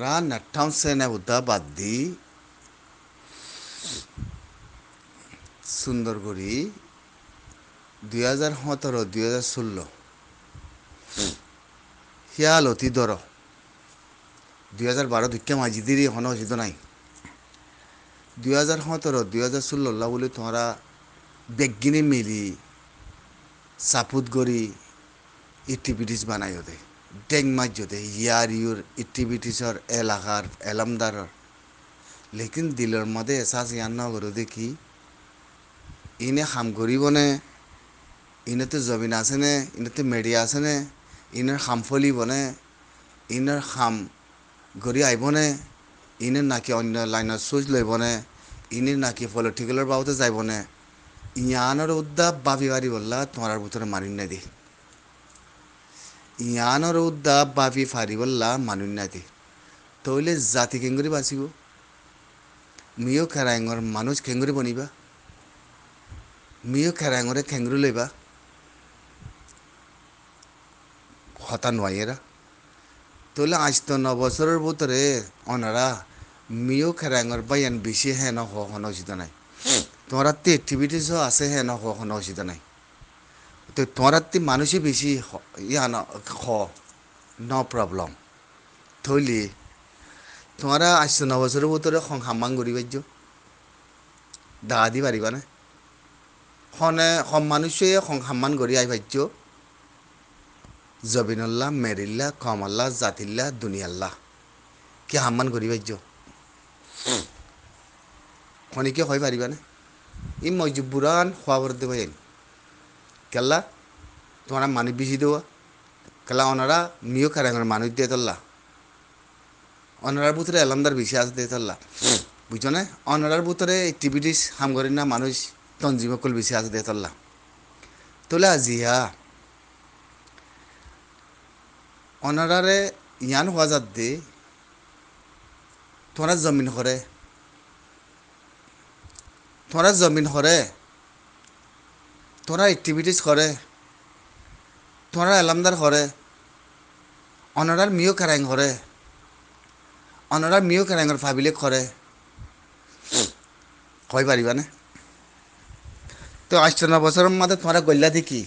મારા નઠ્ઠાઉંસેને ઉદ્ધાબાદ્દી সুন্দরগড়ি দুই হাজার সতেরো দুই হাজার ষোলো শিয়াল অতি দর দুই হাজার বারো দুঃখে মাজিদিরি হন সিদ্ধ নাই দুই হাজার সতেরো দুই হাজার ষোল্লা বুলি তোমরা বেগিনি মিলি চাপুত গড়ি ইটিপিটিস বানাই দে টেং টেংমাজ্যতে ইয়ার ইউর ইটিভিটিসর এলাকার এলামদারর লেকিন দিলর মধ্যে এসাস ইয়ান নগরো দেখি ইনে খাম করিব নে ইনেতে জমিন আছেনে নে ইনেতে মেডিয়া আছে ইনের খাম ফলিবনে নে ইনের খাম গড়ি আইব নে ইনের নাকি অন্য লাইনের সুইচ লইব নে ইনের নাকি পলিটিক্যালের বাবদে যাইব নে ইয়ানোর উদ্যাপ বাবি বাড়ি বললা তোমার ভিতরে মারিন নাই দি ইয়ানর উদ্দাপ বাপি ফারিবল্লা মানুন নাতি তইলে জাতি কেঙ্গুরি বাঁচিব মিও খেরাঙর মানুষ খেঙ্গুরি বনিবা মিও খেরাঙরে খেঙ্গুরি লইবা হতা নয় এরা তইলে আজ তো নবছরের ভিতরে অনারা মিও খেরাঙর বাইয়ান বেশি হেন হন উচিত নাই তোমরা তে অ্যাক্টিভিটিসও আছে হেন হন উচিত নাই তো তোরাতে মানুষই বেশি ইয়া খ ন প্রবলেম থইলে তোমরা আসছে ন বছরের ভিতরে সম্মান করি পাইছ দাগা দি পারিবা না হনে সম মানুষে সম্মান করি আই পারছ জবিনুল্লাহ মেরিল্লা কমল্লা জাতিল্লা দুনিয়াল্লা কি সম্মান করি পাইছ খনিকে হয় পারিবা না ই মজবুরান খোয়াবর দেবাইন কেলা তোমরা মানুষ বিছি দেওয়া কেলা ওনারা মিও খেরাঙ্গের মানুষ দিয়ে তল্লা অনারার ভিতরে এলামদার বেশি আছে দিয়ে তল্লা বুঝছো না অনারার ভিতরে টিভিডিস হামগরের না মানুষ তঞ্জিমকল বেশি আছে দিয়ে তল্লা তোলা জিয়া অনারারে ইয়ান হওয়া যাত দে তোরা জমিন হরে তোরা জমিন হরে তোরা অ্যাক্টিভিটিস করে তোরা এলামদার করে অনরার মিও কারাইং করে অনরার মিও কারাঙ্গর ফাবিলে করে কই পারিবা না তো আষ্টন বছর মাঝে তোমরা গল্লা দেখি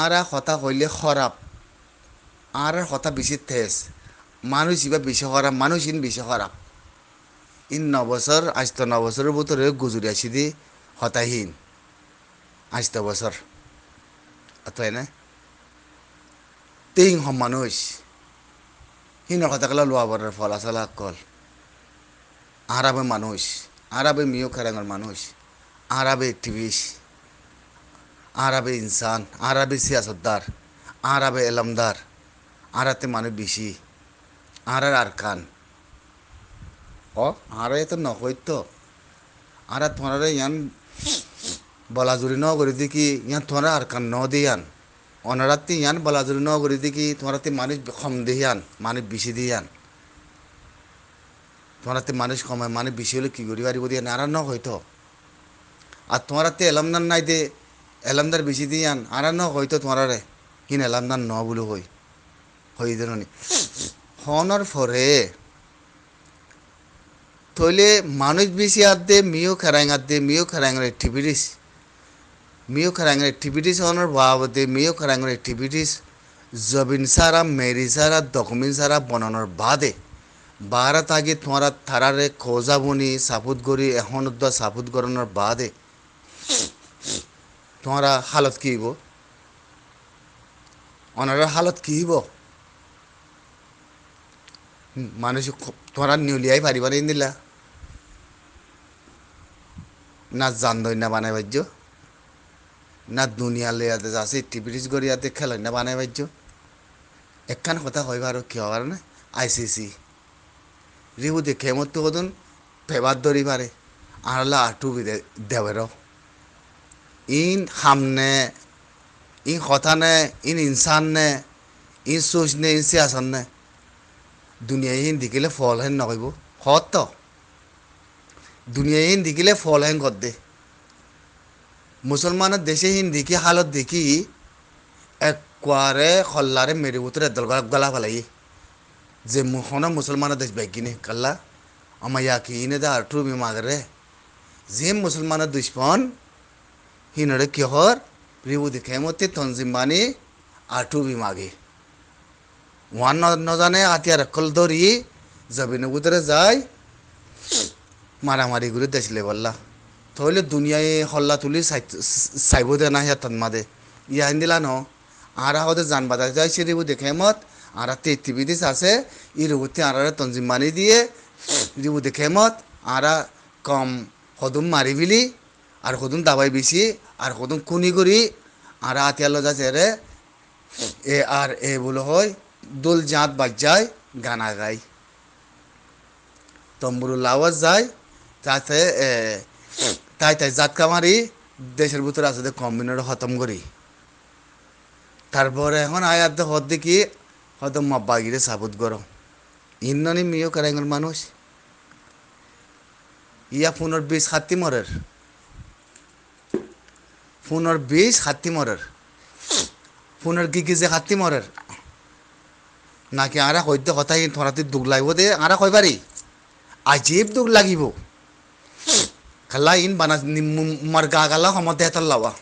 আর হতা হইলে খরাপ আর হতা বেশি তেজ মানুষ ইবা বেশি খরাপ মানুষ ইন বেশি খরাপ ইন নবছর আস্ত নবছরের ভিতরে গুজুরি আছি দি হতাহীন আস্ত বছর অতএ না তেইং সমান হইস হিনর কথাগুলো লোয়া বরের ফল আসল আকল আরাবে মানুষ আরাবে মিও খেরাঙের মানুষ আরাবে টিভিস আরাবে ইনসান আরাবে সিয়াসতদার আরাবে এলামদার আরাতে মানুষ বেশি আরার আর খান অ নকই তো আরে ইয়ান বলাজুরি ন করে দি কি ইয়ান তোমারা আর কান ন দিয়ান অনারাতি ইয়ান বলাজুরি ন করে দি কি তোমারাতে মানুষ কম দিয়ান মানুষ বেশি দিয়ান তোমারাতে মানুষ কমে হয় মানুষ বেশি হলে কী করি পারিব দিয়ে আর ন হইতো আর তোমারাতে এলামদান নাই দে এলামদার বেশি আন আর ন হয়তো তোমারারে কিন এলামদান ন বলে হই হই দেন হনর ফরে তইলে মানুষ বেশি আদে মিও খেরাং আদে মিও খেরাঙের অ্যাক্টিভিটিস মিও খেরাঙের অ্যাক্টিভিটিস অনের বাবদে মিও খেরাঙের অ্যাক্টিভিটিস জবিন সারা মেরি সারা ডকুমেন্ট সারা বননের বাদে বারা তাগে তোমারা থারারে খোঁজা বনি সাপুত এখন উদ্দা সাপুত গড়নের বাদে তোমারা হালত কি হইব অনারা হালত কি হইব মানুষ তোমারা নিউলিয়াই পারিবা নিদিলা না জান না বানাই বাজ্য না দুনিয়া লয়াতে যাচ্ছে টিপিটিস গড়িয়াতে খেলাই না বানাই বাজ্য একখান কথা হইবা আর কিয় কারণে আইসিসি রিহুতে খেমত হদন ফেবার দরি পারে আরলা আটু দেবের ইন সামনে ইন কথা নে ইন ইনসান নে ইন সোচ নে ইন সিয়াসান নে দুনিয়ায় ইন দিকিলে ফল হেন নকইব হত दुनिया हिंदी के लिए फॉलो हैं गद्दे মুসলমানের দেশে হিন্দিকে হালত দেখি একবারে খল্লারে মেরে উতরে গলা ফেলাই যে মোহন মুসলমানের দেশ বাইক কিনে কাল্লা আমার কি ইনে দে আর টুবি মাগরে যে মুসলমানের দুশ্মন হিনরে কেহর রিবুদি খেমতে তনজিম বানি আর টুবি মাগে ওয়ান নজানে হাতিয়ার কল ধরি জবিনে উতরে যায় মারামারি করে দেখলে বললা তাহলে দুনিয়ায় হল্লা তুলি চাইব দে না হেতান মাদে ইয়াহিন দিলা ন আর হতে যান বাজার যাই সেরিব দেখে মত আর তে দিস আছে ই রুবতে আর তঞ্জিম মানি দিয়ে রিবু দেখে মত আর কম হদুম মারি বিলি আর হদুম দাবাই বেশি আর হদুম কুনি করি আর আতিয়াল যাচ্ছে রে এ আর এ বলে হয় দোল জাঁত বাজ যায় গানা গায় তম্বুরু লাওয়াজ যায় তাতে তাই তাই জাতকা মারি দেশের ভিতরে আছে কম্বিনের হতম করি তারপরে এখন আয়াত হদ দেখি হয়তো মাব্বা গিরে সাবুত গরো ইন্ননি মিও কারাঙ্গল মানুষ ইয়া ফোনের বিষ হাতি মরের ফোনের বিষ হাতি মরের ফোনের কি যে হাতি মরের নাকি আরা হইতে কথাই থরাতে দুঃখ লাগবো দে আরা পারি আজীব দুঃখ লাগিব kalain bana margagala homodetalawa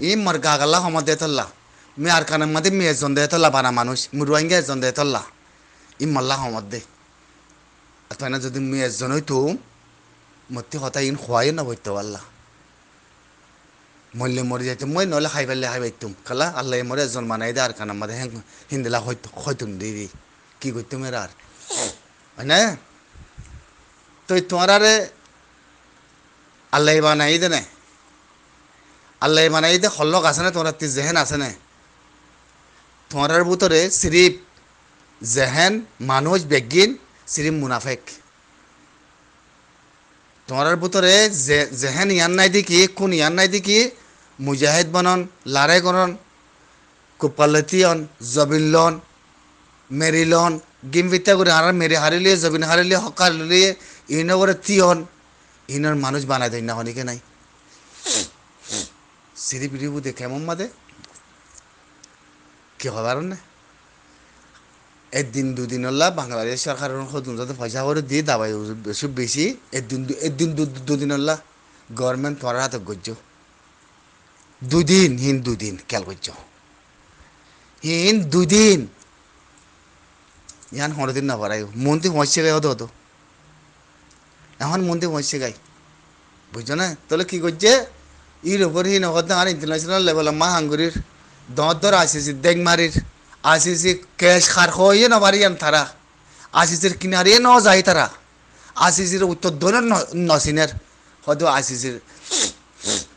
i margagala homodetala me arkana made me zondetala bana manush muruange zondetala i malla homodde atana যদি মুই এজন হইতো মতে হতা ইন খোয়াই না বইতে আল্লাহ মরলে মরে যাইতো মই নলে খাই পারলে খাই পাইতুম কালা আল্লাহ মরে এজন মানাই দে আর কানা মাদে হ্যাঁ হিন্দিলা হয়তো হয়তো দিদি কি করতুম এর আর না তো তোমার আরে আল্লাহ নাই দেনে আল্লাহ বানাই দে হল্লক আছেনে না তোমার জেহেন আছেনে না তোমার ভিতরে সিরিপ জেহেন মানুষ বেগিন সিরিপ মুনাফেক তোমার ভিতরে জেহেন ইয়ান নাই দেখি কোন ইয়ান নাই কি মুজাহিদ বনন লারে গনন কুপালতিয়ন জবিল্লন লন গিম বিত্যা করে আর মেরি হারিলে জবিন হারিলে হকার লিয়ে ইনগরে তিয়ন ইনার মানুষ বানাই দেয় না অনেকে নাই সিঁড়ি পিড়ি বুঝে কেমন মাদে কি হবার না একদিন দুদিন হল্লা বাংলাদেশ সরকারের নতুন যাতে পয়সা করে দিয়ে দাবাই সব বেশি একদিন একদিন দুদিন হল্লা গভর্নমেন্ট পড়ার হাতে গজ্য দুদিন হিন দুদিন খেয়াল করছ হিন দুদিন ইয়ান হরদিন না পারাই মন্ত্রী হচ্ছে হতো হতো এখন মন্দির পৌঁছে গাই বুঝছো না তাহলে কী করছে ইর ওপর হি নগদ আর ইন্টারন্যাশনাল লেভেল মা হাঙ্গুরির দর দর আসিছি দেগমারির আসিছি ক্যাশ খার হয়ে নবারি আন তারা আসিসির কিনারে ন যাই তারা আসিসির উত্তর ধরে নসিনের হয়তো আসিসির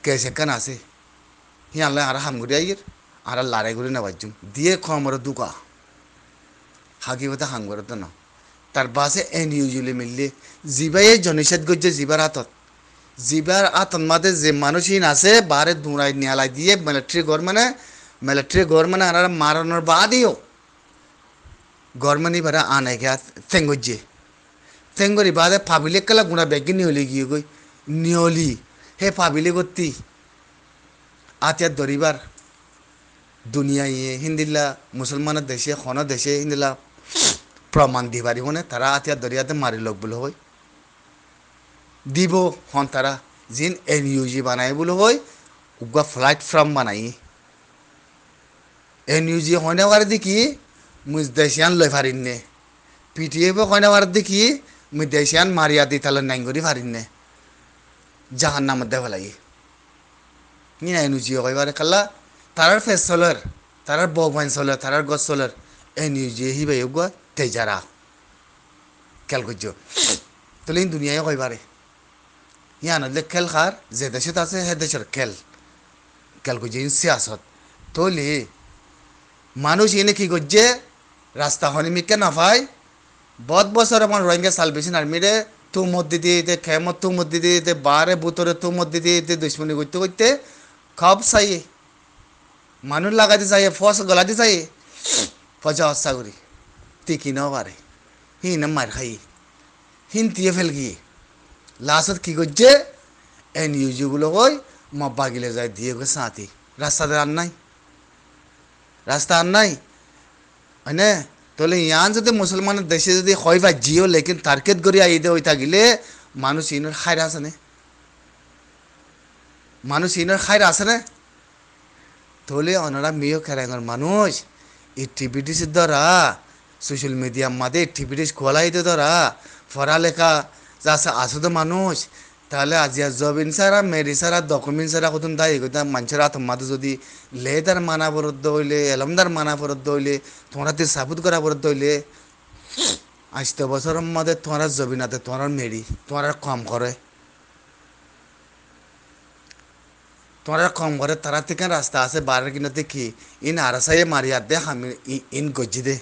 ক্যাশ একখান আছে হি আনলে আর হামগুড়ি আইয়ের আর লাড়াই করে নেবার দিয়ে খমরে দুকা হাগি কথা হাঙ্গুরে তো না তাৰ বাছে এন ইউজুলি মিললি জিবাইয়ে জনিষেধ গজ্জে জিবাৰ হাতত জিবাৰ হাতত মাতে যে মানুহহীন আছে বাৰে ধুৰাই নিয়ালাই দিয়ে মিলিটাৰী ঘৰ মানে মিলিটাৰী ঘৰ মানে আনাৰ মাৰণৰ বাদেও গরমানি বারা আনে গিয়া তেঙ্গজ্জে তেঙ্গরি বাদে ফাবিলে কালা গুণা ব্যাগে নিয়লি গিয়ে গই নিয়লি হে ফাবিলে গতি আতিয়ার দরিবার দুনিয়া ইয়ে হিন্দিল্লা মুসলমানের দেশে খনের দেশে হিন্দিল্লা ପ୍ରମାଣ ଦେଇପାରିବୁ ନେ ତାରା ଆତିଆ ଦରିଆତେ ମାରି ଲୋକ ବୋଲ ହୋଇ দিব হন তারা জিন এন ইউজি বানাই বলে হই উগা ফ্লাইট ফ্রাম বানাই এন ইউজি হয়না বার দেখি মুজ দেশিয়ান লই ফারিন নে পিটিএফ হয়না বার দেখি মুই দেশিয়ান মারিয়া দি তালে নাইন করি ফারিন নে জাহান নাম দে ফেলাই নি না এনইউজি কইবারে খাল্লা তারার ফেস চলার তারার বগবাইন চলার তারার গছ চলার এন ইউজি হিবাই উগা তেজারা খেয়াল করছো তাহলে ইন দুনিয়ায় কইবারে ইয়ান হলে খেল খার যে দেশত আছে সে দেশের খেল খেয়াল করছে ইন সিয়াসত তলি মানুষ এনে কি করছে রাস্তা হনিমিকে না পায় বদ বছর আমার রোহিঙ্গা সালভেশন আর্মিরে তুমত দিতে দিতে খেমত তুমত দিতে দিতে বারে বুতরে তুমত দিতে দিতে দুশ্মনী করতে করতে খব চাই মানুষ লাগাতে চাই ফস গলাতে চাই ফজা হস্তা করি tikino bare hina mar khayi hintiye felgi lasat ki gojje en yuju gulo hoy মা বাগিলে যায় দিয়ে গো সাঁতি রাস্তাতে আর নাই রাস্তা আর নাই হয়নে তাহলে ইয়ান যদি মুসলমানের দেশে যদি হয় বা জিও লেকিন টার্গেট করি আই দে হয়ে থাকিলে মানুষ ইনোর খাইরা আছে না মানুষ ইনোর খাইরা আছে না তাহলে অনারা মেয় খেরাঙ্গর মানুষ এই টিভিডিসির দ্বারা সোশ্যাল মিডিয়া মাদে অ্যাক্টিভিটিস খোলাই তো ধরা পড়ালেখা যা আসো তো মানুষ তাহলে আর জব ইনসারা মেরি সারা ডকুমেন্ট সারা কতন দায়ী কথা মানুষের হাত মাতে যদি তার মানা বরদ্দ হইলে এলমদার মানা বরদ্দ হইলে তোমরা তে সাবুত করা পরত দইলে আসতে বছর মধ্যে তোমরা জবিনাতে তোমার মেরি তোমার কম করে তোমার কম করে তারা থেকে রাস্তা আছে বারের কিনাতে কি ইন আরাসাইয়ে মারিয়ার দে হামি ইন গজ্জি দে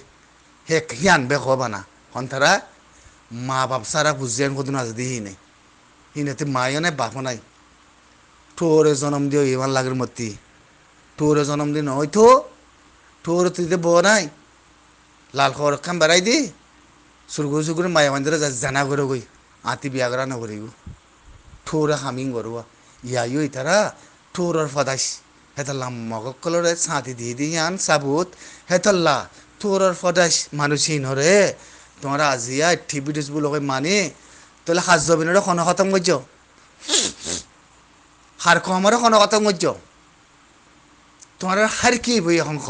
হে কি আনবে কবানা হন তারা মা বাপ চাৰা বুজি বুঝিয়ান কদিন আজ সি নাই সি ইনেতে মায়ও নাই বাপও নাই ঠোরে জনম দিও ইমান লাগের মতি ঠোরে জনম দি নহয় হয়তো ঠোর তুইতে বৰ নাই লাল খবর খান বেড়াই দি সুরগুর চুগুৰি মায়া মন্দিরে জানা করে গৈ আতি বিয়া করা না করিব ঠোরে হামিং করবা ইয়াইও ইতারা ঠোরর ফদাইস হেতাল্লা মগক কলরে সাঁতি দি দি আন চাবুত হেতাল্লা তোর সদায় মানুষহীন হরে তোমার আজিয়া টিভি ডিসগুলোকে মানি তাহলে সাজ জবিনের খন খতম করছ হার খমরে খন খতম করছ তোমার হার কি বই এখন খ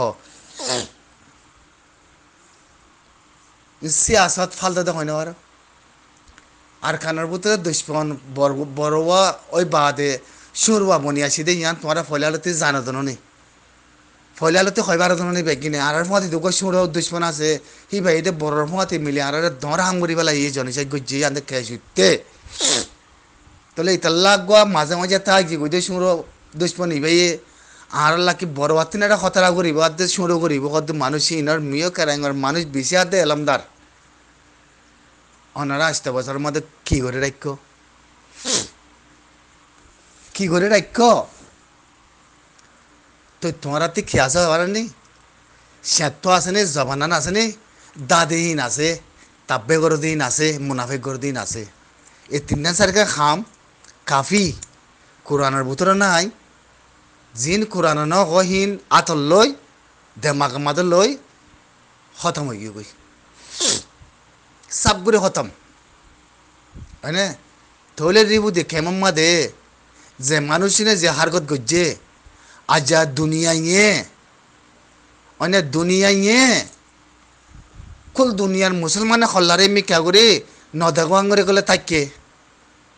সিয়াসত ফালতা দেখ না আর আর খানার পুত্র দুশ্মন বড় ওই বাদে সুরবা বনিয়াছি দে ইয়ান তোমার ফলে জানো দনো নেই ফলালতে হইবার ধরনের বেগিনে আর ফুয়াতি দুঃখ সুর দুশ্মন আছে সি বাহিতে বড়র ফুয়াতি মিলে আর ধর হাম করি পেলাই এই জনিসে গজ্জি আনতে খেয়ে তাহলে ইতাল্লা গোয়া মাঝে মাঝে তা কি গই সুর দুশ্মন ইবাইয়ে আর লাকি বড় হাতি না খতরা করিব আর সুর করিব কত মানুষ ইনর মিয় কেরাঙ্গর মানুষ বেশি হাতে এলামদার অনারা আসতে বছর মধ্যে কি করে রাখ কি করে রাখ तो तुम्हारा ती खियासा हवारा नहीं সেতো আছেনে জবানান আছেনে দাদিহীন আছে তাব্বে গরদিন আছে মুনাফিক গরদিন আছে এই তিনটা চারকা খাম কাফি কোরআনের ভিতরে নাই জিন কোরআন নহীন আতল লই দেমাক মাদ লই খতম হয়ে গই সাপ করে খতম হয় না তৈলে রিবু দে খেমম্মা দে যে মানুষিনে যে হারগত গজ্জে අජා দুনিয়ায় ইয়ে। অনে দুনিয়ায় ইয়ে। কুল দুনিয়ার মুসলমানে হল্লারে মি কে কাগুরি নদেগরে গেলে থাকে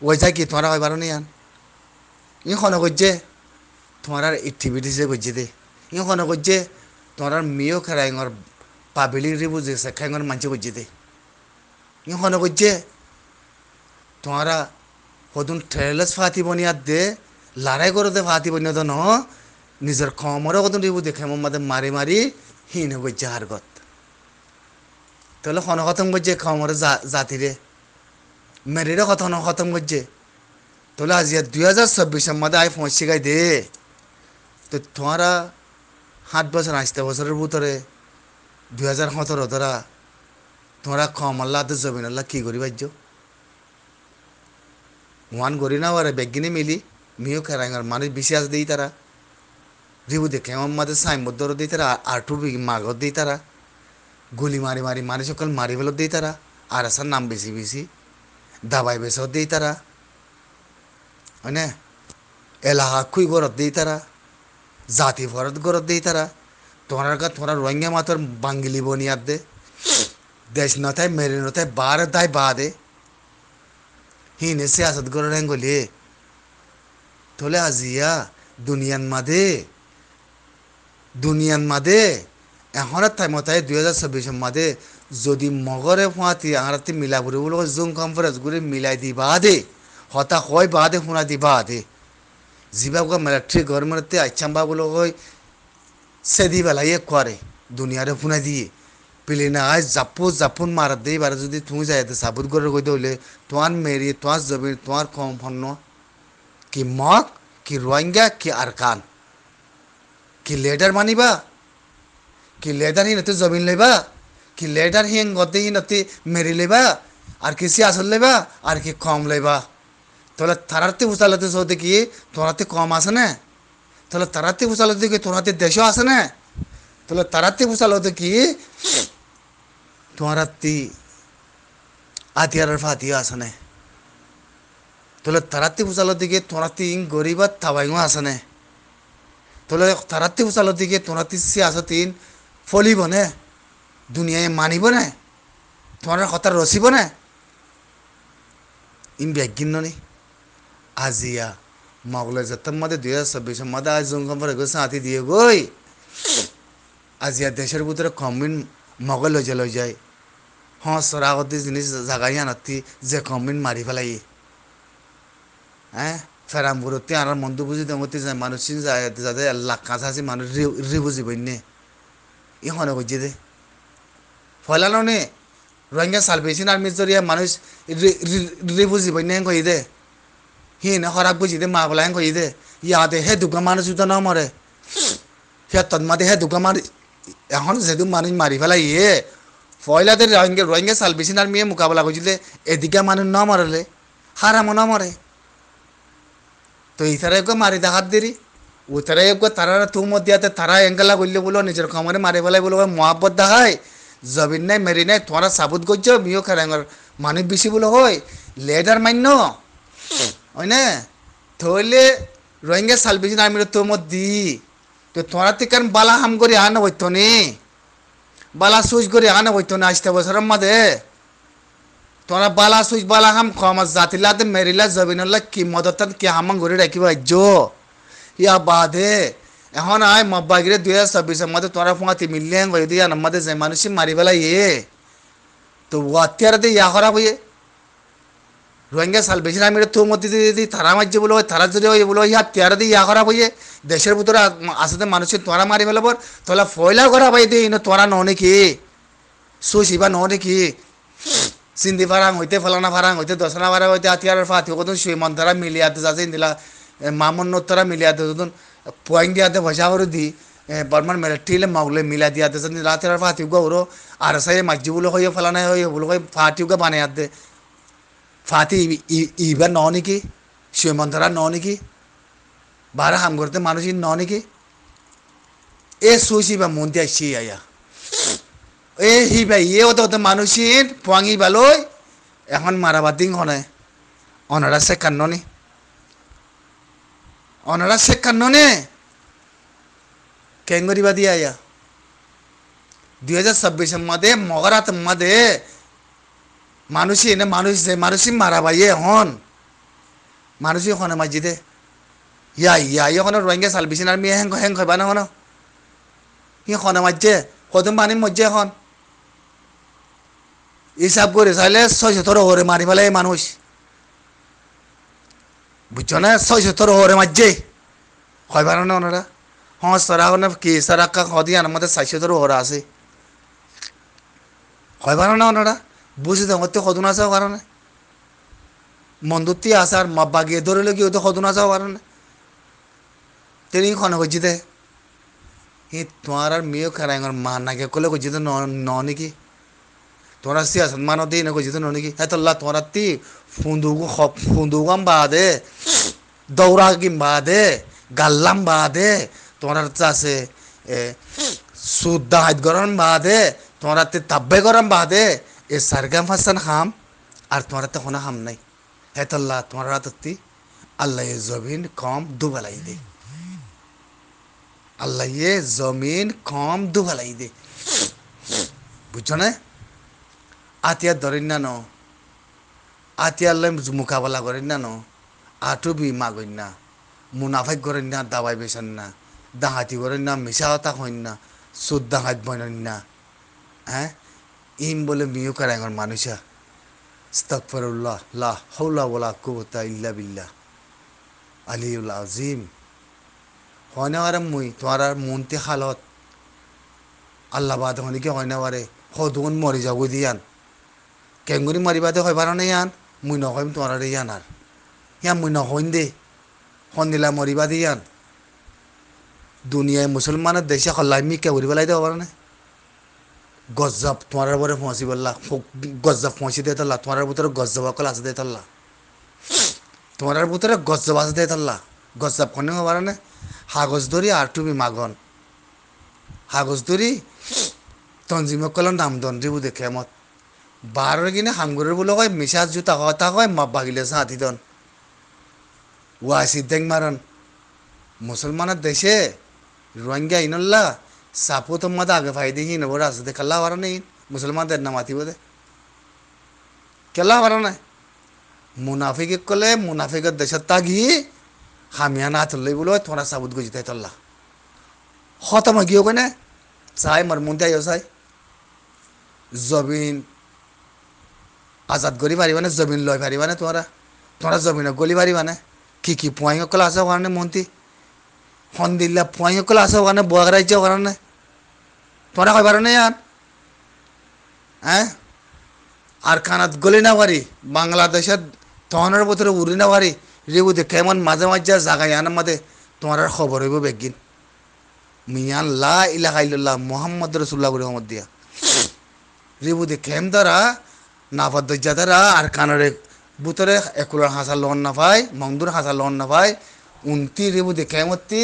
ওই যা কি তোমার হয় বারণে আন ই ইয়ে খনে করছে তোমার আর যে করছে দে ই খনে করছে তোমার আর মেয়েও খেরাইঙর পাবলিক রিভিউ যে সেখাইঙর মানছে করছে দে ই খনে করছে তোমারা হদুন ট্রেলাস ফাঁতি বনিয়াত দে লড়াই দে ফাঁতি বনিয়া বনিয়াত ন নিজের খমরে কত দিব দেখে মাদে মারি মারি হীন গজ্জে গত তাহলে হন খতম গজ্জে খমরে জাতিরে মেরিরে কত হন খতম করছে তাহলে আজ দুই হাজার চব্বিশ মাদে আই পৌঁছে গাই দে তো তোমারা সাত বছর আসতে বছরের ভিতরে দুই হাজার সতেরো ধরা তোমরা খমল্লা তো জমিনাল্লা কী করি বাজ্য ওয়ান করি না ওরা বেগিনে মিলি মিও খেরাঙ্গার মানুষ বেশি আজ দিই তারা রিবু দেখলে আমার মাঝে সাইনবোর্ড ধরে দিই তারা আর টু বিঘি মাগর দিই তারা গুলি মারি মারি মারি সকল মারি বেলো দিই তারা আর আসার নাম বেশি বেশি দাবাই বেসর দিই তারা হয়নে এলাহা খুই গরত দিই তারা জাতি ভরত গরত দিই তারা তোমার কা তোমার রোহিঙ্গা মাতর বাঙ্গিলি বনিয়ার দে দেশ নথায় মেরে নথায় বার তাই বাদে হিনে সিয়াসত গরো রেঙ্গলি তোলে আজিয়া দুনিয়ান মাদে দুনিয়ান মাদে এহরা টাইম তাই দুই হাজার চব্বিশের মাদে যদি মগরে ফুঁয়াতি আঙরাতে মিলা বুড়ি বলে জুম কনফারেন্স গুলি মিলাই দিবা দে হতা হয় বা দে শুনা দিবা দে কয় মিলিটারি গভর্নমেন্টে আচ্ছাম্বা বলে কয় চেদি বেলাইয়ে করে দুনিয়াৰে শুনাই দিয়ে পিলে না আজ জাপোন জাপুন দেই বারে যদি তুমি যাই সাবুত করে কই দিলে তোমাৰ মেৰি তোমাৰ জমিন তোমাৰ কম সন্ন কি মগ কি রোহিঙ্গা কি আৰ কাণ কি লেডার মানিবা কি লেডার হি নতি জমিন লইবা কি লেডার হি গতি হি নতি মেরি লইবা আর কিসি আসল লইবা আর কি কম লইবা তাহলে তারাতে উচালাতে সৌতে কি তোরাতে কম আছে না তাহলে তারাতে উচালাতে কি তোরাতে দেশও আছে না তাহলে তারাতে উচালাতে কি তোরাতি আতিয়ার ফাতিও আছে না তাহলে তারাতে উচালাতে কি তোরাতে গরিবা থাবাইও আছে না তাহলে তারাতি ফুসালো দিকে তোরাতি সিয়াসতিন ফলিব নে দুনিয়ায় মানিব নে তোমার কথা রসিব নে ইন ব্যাগিন নি আজিয়া মাগুলো যেতাম মাদে দুই হাজার চব্বিশ মাদে আজ জঙ্গম্বর গেছে হাতি দিয়ে গই আজিয়া দেশের ভিতরে কমিন মগল হয়ে লই যায় হ্যাঁ সরাগতি জিনিস জাগাই আনাতি যে কমিন মারি ফেলাই হ্যাঁ সারামপুরতে আর মন্দ বুঝি দমতে যায় মানুষ যায় যাতে আল্লাহ কাজ আছে মানুষ রে বুঝি বন্যে ই হনে কইছে দে ফলানো নে রোহিঙ্গা সালভেশন আর্মির জরিয়া মানুষ রে বুঝি বন্যে হেন কই দে হি না খরাক বুঝি দে মা বলা হেন কই দে ইয়াতে হে দুগা মানুষ তো না মরে হে তন্মাতে হে দুগা মানুষ এখন যেহেতু মানুষ মারি ফেলাই ইয়ে ফয়লাতে রোহিঙ্গা রোহিঙ্গা সালভেশন আর্মি মোকাবিলা করছিল এদিকে মানুষ ন মরলে হারামও না মরে তো ইতারা একো মারি দেখাত দেরি উতারা একো তারা তুম দিয়াতে তারা এঙ্গেলা করলে বলো নিজের খামারে মারি পেলাই বলো মহাব্বত দেখায় জবিন নাই মেরি নাই তোমরা সাবুত করছ মিও খেরাঙ্গর মানুষ বেশি বলো হয় লেডার মান্য হয় না তাহলে রোহিঙ্গা সালভিশন আর্মির তোম দি তো তোরা তো কেন বালা হাম করে আনা হইতো নি বালা সুজ করে আনা হইতো না আসতে বছরের মাঝে তোরা বালা সুইচ বালা হাম জাতিলা জাতিলাতে মেরিলা জবিনুল্লাহ কি মদতান কি হামাং ঘুরে রাখি ভাই জো ইয়া বাধে এখন আয় মব্বাগিরে দুই হাজার ছাব্বিশের মধ্যে তোরা ফুঁয়াতি মিললেন ভাই দিয়ে আমাদের যে মানুষই মারি বেলা ইয়ে তো দিয়ে ইয়া খারাপ হয়ে রোহিঙ্গা সাল বেশি আমি তো মধ্যে যদি থারা মারছে বলো থারা যদি ওই বলো ইয়া তেয়ার দিয়ে ইয়া খারাপ হয়ে দেশের ভিতরে আসতে মানুষের তোরা মারি পেলাবর তাহলে ফয়লা খারাপ হয়ে দিয়ে তোরা নয় নাকি সুস ইবা নয় নাকি চিন্দি ফারাং হইতে ফলানা ফারাং হইতে দশনা ফারাং হইতে আতিয়ার ফাতি কত শুয়ে মন্তারা মিলিয়াতে যাচ্ছে ইন্দিলা মামন্নতরা মিলিয়াতে যতন পয়েন্ট দিয়াতে ভসা করে দি বর্মান মেলা টিলে মাউলে মিলা দিয়াতে যাচ্ছে রাতের ফাতি গা ওরো আর সাই মাজি বলে হইয়ে ফলানা হইয়ে বলে হয়ে ফাতি গা বানাই আতে ফাতি ইবার ন নাকি শিব মন্তারা ন নাকি বারা হাম করতে মানুষ ন নাকি এ সুইসি বা মন্দিয়া সি আয়া এ হি ভাই ইয়ে হতে হতে মানুষের পোয়াঙি বালই এখন মারাবাদিং হনে অনারা শেখান্ন নি অনারা শেখান্ন নে কেঙ্গরিবা দিয়া ইয়া দুই হাজার ছাব্বিশ মাদে মগরাত মাদে মানুষই এনে মানুষ যে মানুষই মারাবাইয়ে হন মানুষই হনে দে ইয়া ইয়া ইয়খন রোহিঙ্গা সালবিসিন আর মেয়ে হ্যাং হ্যাং হইবা না হন ই হনে মাজ্জে কদম পানি মজ্জে এখন হিসাব করে চাইলে ছয় সত্তর ওভারে মারি পেলে মানুষ বুঝছো না ছয় সত্তর ওভারে মারছে হয় পারে না ওনারা হ্যাঁ সারা না কি সারা কা হদি আনার মধ্যে সাই সত্তর ওভার আছে হয় পারে না ওনারা বুঝে তো আমার তো হদুন আসাও কারণে মন্দুতি আসার মাব্বা গিয়ে ধরে লগি ও তো হদুন আসাও কারণে তিনি খনে করছি দে তোমার আর মেয়েও খেরাঙ্গর মা নাকি কলে করছি তো ন নাকি তোরা সিয়া সন্মান দি না কইছি তো নাকি হ্যাঁ তোলা তোরা তি ফুন্দুগু খপ ফুন্দুগাম বাদে দৌড়াগিম বাদে গাল্লাম বাদে তোরা চাষে সুদ্দা হাত গরম বাদে তোরা তে তাব্বে গরম দে এ সারগাম হাসান খাম আর তোরা তো হাম নাই হ্যাঁ তোলা তোরা তত্তি আল্লাহ জমিন কম দুবেলাই দে আল্লাহ জমিন কম দুবেলাই দে বুঝছো না আতিয়া ধরেন না ন আতিয়ার লাই মোকাবেলা করেন না ন আটু বি মাগইন না মুনাফাই করেন না দাবাই বেসেন না দাহাতি করেন না মিশা হতা হইন না সুদ দাহাত বইন না হ্যাঁ ইম বলে মিউ কারাঙ্গর মানুষা উল্লাহ লা হৌলা বলা কুবতা ইল্লা বিল্লা আলিউল উল্লাহ হয় না আরে মুই তোমার আর মনতে হালত আল্লাহ হনিকে হয় না আরে হদুন যাবো দিয়ান কেংগুৰি মাৰিবা দে হয়বাৰ নাই ইয়ান মই নকয়ম তোমাৰ দে ইয়ান আৰ ইয়ান মই নহয়ন দে সন্দিলা মৰিবা দে ইয়ান দুনিয়াই মুছলমানৰ দেশে সলাই মি কেউৰি পেলাই দে হ'বাৰ নে গজ্জাপ তোমাৰ পৰে ফঁচি পেলা গজ্জাপ ফঁচি দে তাল্লা তোমাৰ ভিতৰত গজ্জাপ অকল আছে দে তল্লা তোমাৰ ভিতৰত গজ্জাপ আছে দে তল্লা গজ্জাপখনে হ'বাৰ নে হাগজ ধৰি আৰু তুমি মাগন হাগজ ধৰি তঞ্জিমকলৰ নাম দণ্ডি দেখে মত বাৰৰ কিনে সামগুৰিৰ বোলো কয় মিছা জোতা কথা কয় মাপ বাগিলে ভাগিলে হাতীদন ওয়াসি দেখ মারন মুসলমানের দেশে রোহিঙ্গা ইনল্লা সাপো তো মাদা আগে ভাই দেখি নেব রাস্তা দে কাল্লা ভারা নেই মুসলমানদের না আতি বোধে কেলা ভারা নাই মুনাফিক কলে মুনাফিকের তা তাগি হামিয়া না তুললে বলো তোরা সাবুত গুজি তাই তল্লা হতমা গিয়ে কেনে চাই মার মুন চাই জবিন আজাদ করি পারিবানে জমিন লয় পারিবানে তোমরা তোমরা জমিনে গলি পারিবানে কি কি পুয়াইসকল আছে কাৰণে মন্ত্ৰী সন্দিল্লা পুয়াইসকল আছে কাৰণে বয়াগ ৰাজ্য কাৰণে তোমরা কই পারো না ইয়ার হ্যাঁ আর কানাত গলি না পারি বাংলাদেশের তহনের ভিতরে উড়ি না পারি রেবুতে কেমন মাঝে মাঝে জাগাই আনার মাঝে তোমার আর খবর হইব বেগিন মিয়ান লা ইলাহ ইল্লাল্লাহ মোহাম্মদ রসুল্লাহ করে দিয়া রেবুতে কেম দ্বারা নাফার তারা আর কানের বুতরে একুলার হাসা লোন না পায় মংদুর হাসা লোন না পায় উনতি রিবু দেখে মতি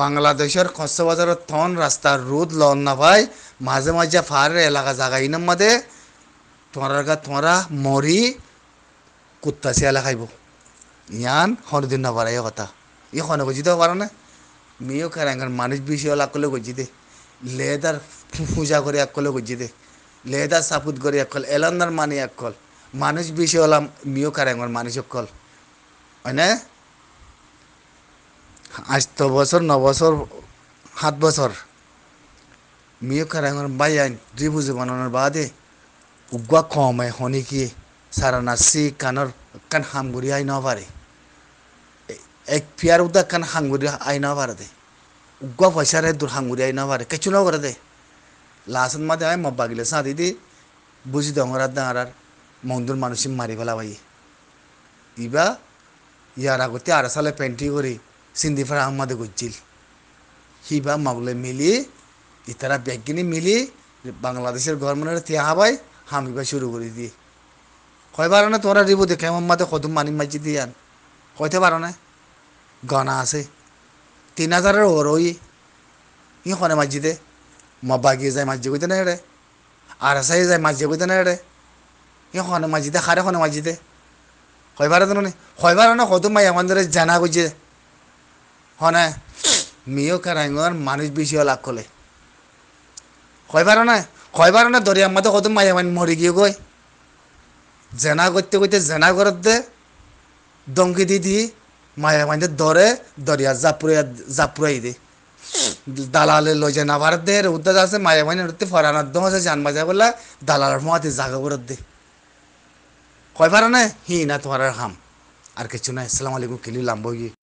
বাংলাদেশের কক্সবাজার থন রাস্তার রোদ লন না পায় মাঝে মাঝে ফার এলাকা জাগাই না মাদে তোমার গা তোমরা মরি কুত্তা শিয়ালা খাইব ইয়ান হরদিন না পারে কথা ই হনে গজিতে পারে না মেয়েও কারাঙ্গার মানুষ বিষয় লাগ করলে গজি দে লেদার পূজা করে এক করলে গজি দে লেদা সাপুত গরি একল এলান্দার মানি অকল মানুষ বেশি হলাম মিও কারেঙ্গর মানুষ অকল হয়নে আজ তো বছর ন বছর সাত বছর মিও কারেঙ্গর বাই আইন দুই বুঝি বানানোর বাদে উগুয়া কমে হনি কি সারা নাচি কানর কান হামগুড়ি আই নপারে এক পিয়ার উদা কান হাঙ্গুড়ি আই নপারে দে উগুয়া পয়সারে দূর হাঙ্গুড়ি আই নপারে কিছু নকরে দেয় লাস্ট মাদে আয় মব্বা গেলে সাঁতি দি বুঝি দঙরার দাঁড়ার মন্দুর মানুষই মারি ফেলা ভাই ইবা ইয়ার আগতে আর সালে পেন্টি করে সিন্দিফার আহমাদে গজ্জিল হিবা মাগুলে মিলিয়ে ইতারা ব্যাগিনি মিলিয়ে বাংলাদেশের গভর্নমেন্টের তিয়াহাবাই হামিবা শুরু করে দিয়ে কয় পারো না তোরা দিব দেখে মাতে কদম মানি মাজি দিয়ে আন কইতে পারো না গনা আছে তিন হাজারের ওর ওই ই কনে মাজি দে মাবাগিয়ে যায় মাঝে কইতে না রে আর আসাই যায় মাঝে কইতে না রে এখন দে খারে এখন মাঝিতে হইবার তো নে হইবার না কত মাই আমাদের জানা কইছে হনে মেয়েও কারাঙ্গর মানুষ বেশি লাভ করলে কয়বার না কয়বার না দরি আমাদের কত মাই আমার মরে গিয়ে গই জেনা করতে করতে জেনা দে দমকি দি দি মায়া মাইতে দরে দরিয়া জাপুরে জাপুরাই দেয় দালালে লজে নাবার দে ভারত আছে মায়া মাইনে উঠতে ফরানার দম আছে জান বাজা বলে দালালের মাতে জাগা বরত দে কয় পারা না হি না তোমার হাম আর কিছু না আসসালামু আলাইকুম কিলি লাম্বগি